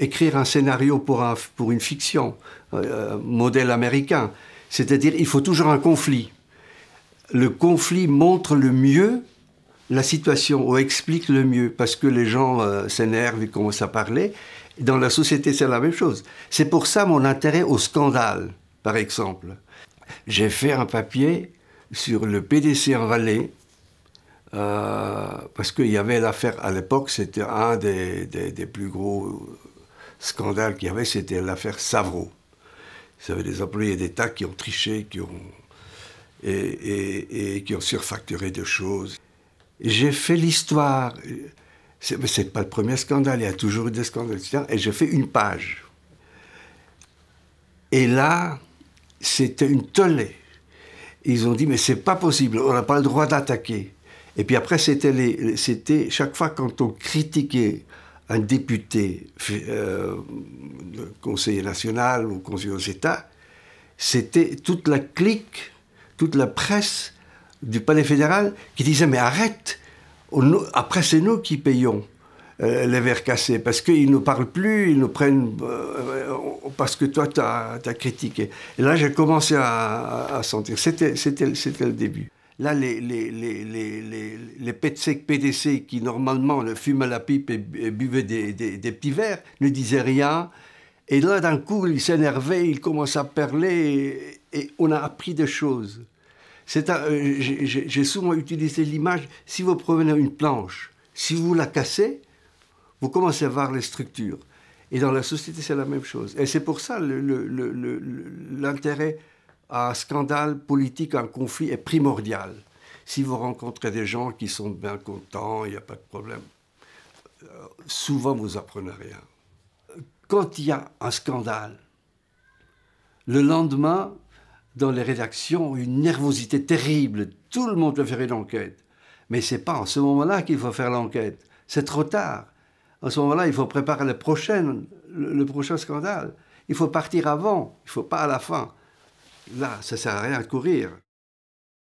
écrire un scénario pour, pour une fiction, euh, modèle américain. C'est-à-dire, il faut toujours un conflit. Le conflit montre le mieux la situation, ou explique le mieux, parce que les gens euh, s'énervent et commencent à parler. Dans la société, c'est la même chose. C'est pour ça mon intérêt au scandale, par exemple. J'ai fait un papier sur le PDC en Valais, euh, parce qu'il y avait l'affaire à l'époque, c'était un des, des, des, plus gros scandale qu'il y avait, c'était l'affaire Savro. Vous savez, des employés d'État qui ont triché, qui ont, et, qui ont surfacturé des choses. J'ai fait l'histoire. C'est, mais c'est pas le premier scandale, il y a toujours eu des scandales, etc. Et j'ai fait une page. Et là, c'était une tollée. Ils ont dit, mais c'est pas possible, on n'a pas le droit d'attaquer. Et puis après, c'était, les, c'était chaque fois quand on critiquait un député euh, conseiller national ou conseiller aux États, c'était toute la clique, toute la presse du palais fédéral qui disait mais arrête, on, après c'est nous qui payons euh, les verres cassés parce qu'ils ne parlent plus, ils nous prennent euh, parce que toi tu as, critiqué. Et là j'ai commencé à, sentir, c'était le début. Là les, les, les PDC qui normalement fumaient la pipe et buvaient des, petits verres ne disaient rien. Et là, d'un coup, ils s'énervaient, ils commençaient à parler et, on a appris des choses. Euh, j'ai souvent utilisé l'image, si vous prenez une planche, si vous la cassez, vous commencez à voir les structures. Et dans la société, c'est la même chose. Et c'est pour ça l'intérêt à un scandale politique, un conflit est primordial. Si vous rencontrez des gens qui sont bien contents, il n'y a pas de problème, euh, souvent vous apprenez rien. Quand il y a un scandale, le lendemain, dans les rédactions, une nervosité terrible, tout le monde veut faire une enquête. Mais ce n'est pas en ce moment-là qu'il faut faire l'enquête, c'est trop tard. En ce moment-là, il faut préparer le prochain, le prochain scandale. Il faut partir avant, il ne faut pas à la fin. Là, ça ne sert à rien de courir.